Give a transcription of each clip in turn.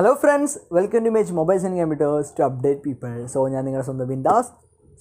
hello friends welcome to Mage mobiles and computers to update people so ഞാൻ നിങ്ങളുടെ സ്വന്തം Bindas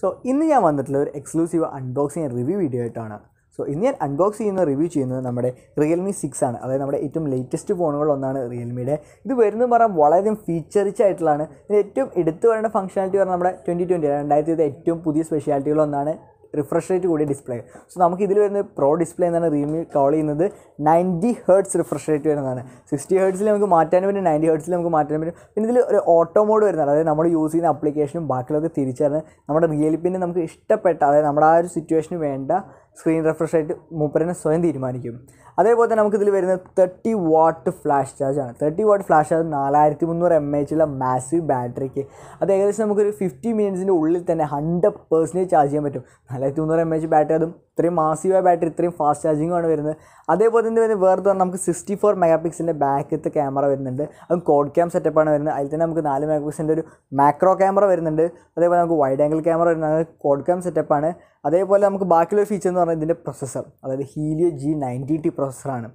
so ഇന്ന് ഞാൻ വന്നിട്ടുള്ള ഒരു എക്സ്ക്ലൂസീവ് അൺബോക്സിങ് റിവ്യൂ വീഡിയോ ആയിട്ടാണ് സോ ഇന്ന് ഞാൻ അൺബോക്സ് ചെയ്യുന്ന റിവ്യൂ ചെയ്യുന്നത് നമ്മുടെ റിയൽമി സിക്സ് ആണ് അതായത് നമ്മുടെ ഏറ്റവും ലേറ്റസ്റ്റ് ഫോണുകളൊന്നാണ് റിയൽമിയുടെ ഇത് വരുന്ന പറയാൻ വളരെയധികം ഫീച്ചറിച്ച് ആയിട്ടുള്ളതാണ് ഇത് ഏറ്റവും എടുത്തു വരേണ്ട ഫംഗ്ഷനാലിറ്റി പറഞ്ഞാൽ നമ്മുടെ ട്വൻറ്റി ട്വൻറ്റി രണ്ടായിരത്തി ഏറ്റവും പുതിയ സ്പെഷ്യാലിറ്റികളൊന്നാണ് റിഫ്രഷ് റേറ്റ് കൂടിയ ഡിസ്പ്ലേ സോ നമുക്ക് ഇതിൽ വരുന്ന പ്രോ ഡിസ്പ്ലേ എന്നാണ് റീമി കോൾ ചെയ്യുന്നത് നയൻറ്റി ഹേർട്സ് റിഫ്രഷ് റേറ്റ് വരുന്നതാണ് സിക്സ്റ്റി ഹേർട്സിൽ നമുക്ക് മാറ്റാനും പറ്റും നയൻറ്റി ഹേർട്സിൽ നമുക്ക് മാറ്റാനും പറ്റും പിന്നെ ഇതിൽ ഒരു ഓട്ടോ മോഡ് വരുന്നതാണ് അതായത് നമ്മൾ യൂസ് ചെയ്യുന്ന അപ്ലിക്കേഷനും ബാക്കിയൊക്കെ തിരിച്ചറിഞ്ഞ് നമ്മുടെ റിയൽ പിന്നെ നമുക്ക് ഇഷ്ടപ്പെട്ട അതായത് നമ്മുടെ ആ ഒരു സിറ്റുവേഷന് വേണ്ട സ്ക്രീൻ റിഫ്രഷ് ആയിട്ട് മൂപ്പരനെ സ്വയം തീരുമാനിക്കും അതേപോലെ തന്നെ നമുക്കിതിൽ വരുന്നത് തേർട്ടി വാട്ട് ഫ്ലാഷ് ചാർജ് ആണ് തേർട്ടി വാട്ട് ഫ്ലാഷ് ചാർജ് നാലായിരത്തി മുന്നൂറ് എം എച്ചുള്ള മാസീവ് ബാറ്ററിക്ക് അത് ഏകദേശം നമുക്കൊരു ഫിഫ്റ്റി മിനിറ്റ്സിൻ്റെ ഉള്ളിൽ തന്നെ ഹൺഡ്രഡ് പേഴ്സൻറ്റേജ് ചാർജ് ചെയ്യാൻ പറ്റും നാലായിരത്തി മുന്നൂറ് എം എച്ച് ബാറ്ററി അതും ഇത്രയും മാസീവായ ബാറ്ററി ഇത്രയും ഫാസ്റ്റ് ചാർജിങ്ങുമാണ് വരുന്നത് അതേപോലെ തന്നെ വരുന്നത് വേറെ പറഞ്ഞാൽ നമുക്ക് സിക്സ്റ്റി ഫോർ മെഗാ പിക്സലിൻ്റെ ബാക്കിലത്തെ ക്യാമറ വരുന്നുണ്ട് അത് കോഡ് ക്യാം സെറ്റപ്പാണ് വരുന്നത് അതിൽ തന്നെ നമുക്ക് നാല് മെഗാ പിക്സലിൻ്റെ ഒരു മാക്രോ ക്യാമറ വരുന്നുണ്ട് അതേപോലെ നമുക്ക് വൈഡ് ആംഗിൾ ക്യാമറ വരുന്നത് കോഡ് ക്യാം സെറ്റപ്പാണ് അതേപോലെ നമുക്ക് ബാക്കിയുള്ള ഫീച്ചർ എന്ന് പറഞ്ഞാൽ ഇതിൻ്റെ പ്രൊസസ്സർ അതായത് ഹീലിയോ ജി നയൻറ്റി ടി പ്രൊസസ്സറാണ്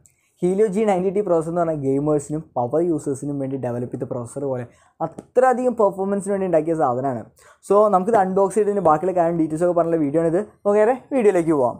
Helio G ninety T processor എന്ന് പറഞ്ഞാൽ ഗെയിമേഴ്സിനും പവർ യൂസേഴ്സിനും വേണ്ടി ഡെവലപ്പ് ചെയ്ത പ്രോസസ്സർ പോലെ അത്ര അധികം പെർഫോമൻസിന് വേണ്ടി ഉണ്ടാക്കിയ സാധനമാണ് സോ നമുക്കിത് അൺബോക്സ് ചെയ്തതിന് ബാക്കിയുള്ള കാര്യം ഡീറ്റെയിൽസ് ഒക്കെ പറഞ്ഞുള്ള വീഡിയോ ആണ് ഇത് ഓക്കെ വീഡിയോയിലേക്ക് പോവാം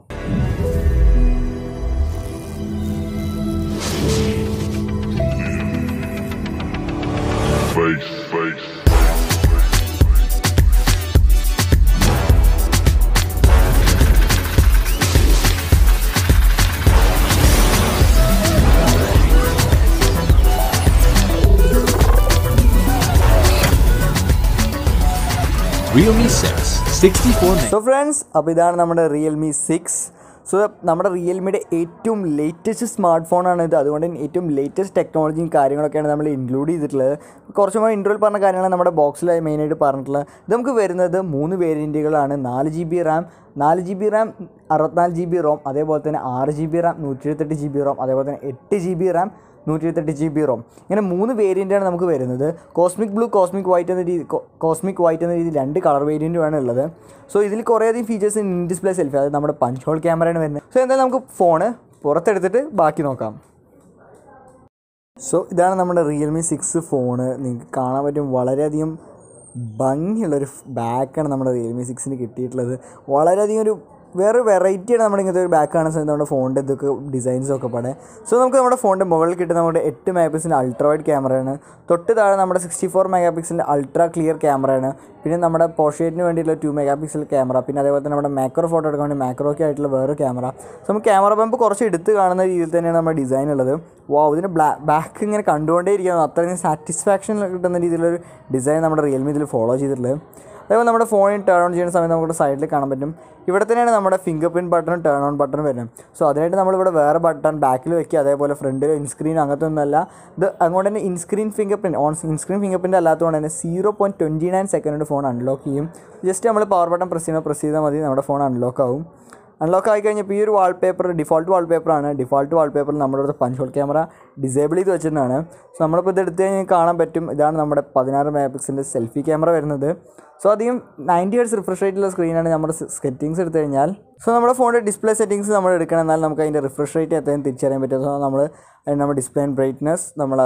Realme six sixty four so friends അപ്പോൾ ഇതാണ് നമ്മുടെ റിയൽമി സിക്സ് സോ നമ്മുടെ റിയൽമിയുടെ ഏറ്റവും ലേറ്റസ്റ്റ് സ്മാർട്ട് ഫോണാണ് ഇത് അതുകൊണ്ട് തന്നെ ഏറ്റവും ലേറ്റസ്റ്റ് ടെക്നോളജിയും കാര്യങ്ങളൊക്കെയാണ് നമ്മൾ ഇൻക്ലൂഡ് ചെയ്തിട്ടുള്ളത് കുറച്ചും കൂടെ ഇൻട്രോയിൽ പറഞ്ഞ കാര്യങ്ങളാണ് നമ്മുടെ ബോക്സിലായി മെയിനായിട്ട് പറഞ്ഞിട്ടുള്ളത് ഇത് നമുക്ക് വരുന്നത് മൂന്ന് വേരിയൻറ്റുകളാണ് നാല് ജി ബി റാം നാല് ജി ബി റാം അറുപത്തിനാല് ജി ബി റോം അതേപോലെ തന്നെ ആറ് ജി ബി റാം നൂറ്റി എഴുപത്തെട്ട് ജി ബി റോം അതേപോലെ തന്നെ എട്ട് ജി ബി റാം നൂറ്റി ഇരുപത്തെട്ട് ജി ബി റോം ഇങ്ങനെ മൂന്ന് വേരിയൻ്റാണ് നമുക്ക് വരുന്നത് കോസ്മിക് ബ്ലൂ കോസ്മിക് വൈറ്റ് എന്ന രീതി കോസ്മിക് വൈറ്റ് എന്ന രീതിയിൽ രണ്ട് കളർ വേരിയൻറ്റുമാണ് ഉള്ളത് സോ ഇതിൽ കുറേയധികം ഫീച്ചേഴ്സ് ഇൻ ഡിസ്പ്ലേ സെൽഫി അത് നമ്മുടെ പഞ്ച് ഹോൾ ക്യാമറയാണ് വരുന്നത് സോ എന്തായാലും നമുക്ക് ഫോണ് പുറത്തെടുത്തിട്ട് ബാക്കി നോക്കാം സോ ഇതാണ് നമ്മുടെ റിയൽമി സിക്സ് ഫോണ് നിങ്ങൾക്ക് കാണാൻ പറ്റും വളരെയധികം ഭംഗിയുള്ളൊരു ബാക്കാണ് നമ്മുടെ റിയൽമി സിക്സിന് കിട്ടിയിട്ടുള്ളത് വളരെയധികം ഒരു വേറെ വെറൈറ്റിയാണ് നമ്മുടെ ഇങ്ങനത്തെ ഒരു ബാക്ക് കാണാൻ സാധിക്കും നമ്മുടെ ഫോണിൻ്റെ ഇതൊക്കെ ഡിസൈൻസൊക്കെ പാടേ സോ നമുക്ക് നമ്മുടെ ഫോണിൻ്റെ മുകളിൽ കിട്ടുന്ന നമ്മുടെ എട്ട് മെഗാ പിക്സിൻ്റെ അൾട്രാ വൈഡ് ക്യാമറയാണ് തൊട്ട് താഴെ നമ്മുടെ സിക്സ്റ്റി ഫോർ മെഗാ പിക്സിൻ്റെ അൾട്രാ ക്ലിയർ ക്യാമറയാണ് പിന്നെ നമ്മുടെ പോഷേറ്റിന് വേണ്ടിയിട്ടുള്ള ടു മെഗാ പിക്സൽ ക്യാമറ പിന്നെ അതേപോലെ തന്നെ നമ്മുടെ മാക്രോ ഫോട്ടോ എടുക്കാൻ വേണ്ടി മാക്രോയ്ക്ക് ആയിട്ടുള്ള വേറെ ക്യാമറ സോ നമുക്ക് ക്യാമറ പമ്പ് കുറച്ച് എടുത്ത് കാണുന്ന രീതിയിൽ തന്നെയാണ് നമ്മുടെ ഡിസൈൻ ഉള്ളത് വാ അതിന് ബ്ലാ ബാക്ക് ഇങ്ങനെ കണ്ടുകൊണ്ടേ ഇരിക്കുന്നത് അത്രയും സാറ്റിസ്ഫാക്ഷൻ കിട്ടുന്ന രീതിയിലൊരു ഡിസൈൻ നമ്മുടെ റിയൽമി ഇതിൽ ഫോളോ ചെയ്തിട്ടുള്ളത് അതേപോലെ നമ്മുടെ ഫോണിൽ ടേൺ ഓൺ ചെയ്യുന്ന സമയത്ത് നമുക്ക് സൈഡിൽ കാണാൻ പറ്റും ഇവിടെ തന്നെയാണ് നമ്മുടെ ഫിംഗർ പ്രിൻറ്റ് ബട്ടണും ടേൺ ഓൺ ബട്ടണും വരുന്നത് സോ അതിനായിട്ട് നമ്മളിവിടെ വേറെ ബട്ടൺ ബാക്കിൽ വെക്കുക അതേപോലെ ഫ്രണ്ടിൽ ഇൻസ്ക്രീൻ അങ്ങനത്തെ ഒന്നുമല്ല ഇത് അതുകൊണ്ട് തന്നെ in screen finger print on in screen finger print അല്ലാത്തതുകൊണ്ട് തന്നെ zero point twenty nine second phone unlock ചെയ്യും ജസ്റ്റ് നമ്മൾ പവർ ബട്ടൺ പ്രസ് ചെയ്യുമ്പോൾ പ്രസ് ചെയ്താൽ മതി നമ്മുടെ ഫോൺ അൺലോക്ക് ആവും അൺലോക്ക് ആയി കഴിഞ്ഞപ്പോൾ ഈ ഒരു വാൾപേപ്പർ ഡിഫോൾട്ട് വാൾപേപ്പറാണ് ഡിഫോൾട്ട് വാൾപേപ്പർ നമ്മുടെ അടുത്ത് പഞ്ചോൾ ക്യാമറ ഡിസേബിൾ ചെയ്ത് വെച്ചിട്ടാണ് സോ നമ്മളിപ്പോൾ ഇത് എടുത്ത് കഴിഞ്ഞാൽ കാണാൻ പറ്റും ഇതാണ് നമ്മുടെ പതിനാറ് മെഗാ സെൽഫി ക്യാമറ വരുന്നത് സോ അധികം നയൻറ്റി ഹേഴ്സ് റിഫ്രഷ് റേറ്റുള്ള സ്ക്രീനാണ് നമ്മുടെ സെറ്റിങ്സ് എടുത്തു കഴിഞ്ഞാൽ സോ നമ്മുടെ ഫോണിൻ്റെ ഡിസ്പ്ലേ സെറ്റിങ്സ് നമ്മൾ എടുക്കണം എന്നാൽ നമുക്ക് അതിൻ്റെ റിഫ്രഷ് റേറ്റ് എത്രയും തിരിച്ചറിയാൻ പറ്റും സോ നമ്മൾ നമ്മുടെ ഡിസ്പ്ലേ ആൻഡ് ബ്രൈറ്റ്നസ് നമ്മൾ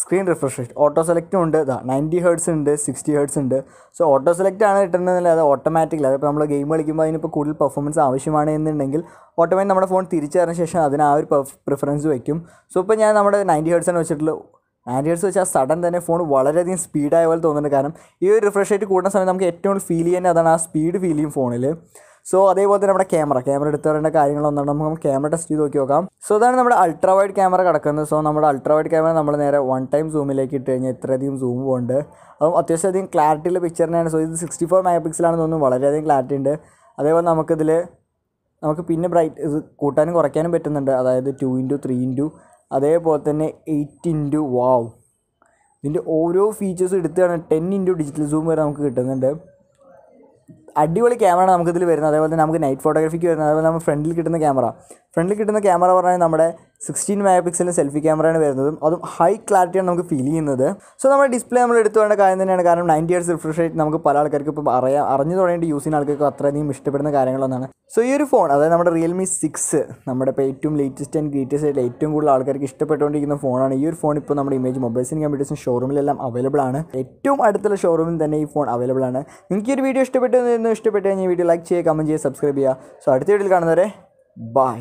സ്ക്രീൻ റിഫ്രഷ് റേറ്റ് ഓട്ടോ സെലക്റ്റും ഉണ്ട് ഇതാ നയൻറ്റി ഹേർട്സ് ഉണ്ട് സിക്സ്റ്റി ഹേർട്സ് ഉണ്ട് സോ ഓട്ടോ സെലക്റ്റ് ആണ് കിട്ടുന്നതല്ല അത് ഓട്ടോമാറ്റിക് അതിപ്പോൾ നമ്മൾ ഗെയിം കളിക്കുമ്പോൾ അതിനിപ്പോൾ കൂടുതൽ പെർഫോമൻസ് ആവശ്യമാണ് എന്നുണ്ടെങ്കിൽ ഓട്ടോമാറ്റിക് നമ്മുടെ ഫോൺ തിരിച്ചറിഞ്ഞ ശേഷം അതിന് ആ ഒരു പ്രിഫറൻസ് വയ്ക്കും സോ ഇപ്പോൾ ഞാൻ നമ്മുടെ നയൻറ്റി ഹേർട്സാണ് വെച്ചിട്ടുള്ള ഹേർട്സ് വെച്ചാൽ സഡൻ തന്നെ ഫോൺ വളരെയധികം സ്പീഡായ പോലെ തോന്നുന്നുണ്ട് കാരണം ഈ ഒരു റിഫ്രഷ് റേറ്റ് കൂടുന്ന സമയത്ത് നമുക്ക് ഏറ്റവും കൂടുതൽ ഫീൽ ചെയ്യുന്നത് അതാണ് ആ സ്പീഡ് ഫീൽ ചെയ്യും ഫോണിൽ സോ അതേപോലെ തന്നെ നമ്മുടെ ക്യാമറ ക്യാമറ എടുത്ത് പറയേണ്ട ഒന്നാണ് നമുക്ക് ക്യാമറ ടെസ്റ്റ് ചെയ്ത് നോക്കി നോക്കാം സോ അതാണ് നമ്മുടെ അൾട്രാ വൈഡ് ക്യാമറ കിടക്കുന്നത് സോ നമ്മുടെ അൾട്രാ വൈഡ് ക്യാമറ നമ്മൾ നേരെ വൺ ടൈം സൂമിലേക്ക് ഇട്ട് കഴിഞ്ഞാൽ ഇത്രയധികം സൂം ഉണ്ട് അപ്പം അത്യാവശ്യം അധികം ക്ലാരിറ്റിയുള്ള പിക്ചറിനാണ് സോ ഇത് സിക്സ്റ്റി ഫോർ മെഗാ പിക്സലാണെന്ന് തോന്നുന്നു വളരെയധികം ക്ലാരിറ്റി ഉണ്ട് അതേപോലെ നമുക്കിതിൽ നമുക്ക് പിന്നെ ബ്രൈറ്റ് ഇത് കൂട്ടാനും കുറയ്ക്കാനും പറ്റുന്നുണ്ട് അതായത് ടു ഇൻറ്റു ത്രീ ഇൻറ്റു അതേപോലെ തന്നെ എയ്റ്റ് ഇൻറ്റു വാവ് ഇതിൻ്റെ ഓരോ ഫീച്ചേഴ്സും എടുത്താണ് ടെൻ ഇൻറ്റു ഡിജിറ്റൽ സൂം വരെ നമുക്ക് കിട്ടുന്നുണ്ട് അടിപൊളി ക്യാമറ നമുക്കിതിൽ വരുന്നത് അതേപോലെ തന്നെ നമുക്ക് നൈറ്റ് ഫോട്ടോഗ്രാഫിക്ക് വരുന്നത് അതേപോലെ നമ്മൾ ഫ്രണ്ടിൽ കിട്ടുന്ന ക്യാമറ ഫ്രണ്ടിൽ കിട്ടുന്ന ക്യാമറ പറഞ്ഞാൽ നമ്മുടെ സിക്സ്റ്റീൻ മെഗാ പിക്സലിൻ്റെ സെൽഫി ക്യാമറയാണ് വരുന്നതും അതും ഹൈ ക്ലാരിറ്റിയാണ് നമുക്ക് ഫീൽ ചെയ്യുന്നത് സോ നമ്മുടെ ഡിസ്പ്ലേ നമ്മൾ എടുത്തു വേണ്ട കാര്യം തന്നെയാണ് കാരണം നയൻറ്റി ഇയേഴ്സ് റിഫ്രഷ് റേറ്റ് നമുക്ക് പല ആൾക്കാർക്ക് ഇപ്പോൾ അറിയാം അറിഞ്ഞു തുടങ്ങിയിട്ട് യൂസ് ചെയ്യുന്ന ആൾക്കാർക്ക് അത്രയധികം ഇഷ്ടപ്പെടുന്ന കാര്യങ്ങളൊന്നാണ് സോ ഈ ഒരു ഫോൺ അതായത് നമ്മുടെ റിയൽമി സിക്സ് നമ്മുടെ ഇപ്പോൾ ഏറ്റവും ലേറ്റസ്റ്റ് ആൻഡ് ഗ്രേറ്റസ്റ്റ് ആയിട്ട് ഏറ്റവും കൂടുതൽ ആൾക്കാർക്ക് ഇഷ്ടപ്പെട്ടുകൊണ്ടിരിക്കുന്ന ഫോണാണ് ഈ ഒരു ഫോൺ ഇപ്പോൾ നമ്മുടെ ഇമേജ് മൊബൈൽസിനും കമ്പ്യൂട്ടേഴ്സും ഷോറൂമിലെല്ലാം അവൈലബിൾ ആണ് ഏറ്റവും അടുത്തുള്ള ഷോറൂമിൽ തന്നെ ഈ ഫോൺ അവൈലബിൾ ആണ് നിങ്ങൾക്ക് ഈ ഒരു വീഡിയോ ഇഷ്ടപ്പെട്ടു എന്ന് ഇഷ്ടപ്പെട്ടു കഴിഞ്ഞാൽ വീഡിയോ ലൈക്ക് ചെയ്യുക കമൻറ്റ് ചെയ്യുക സബ്സ്ക്രൈബ് ചെയ്യുക സോ അടുത്ത വീഡിയോയിൽ കാണുന്നവരെ ബൈ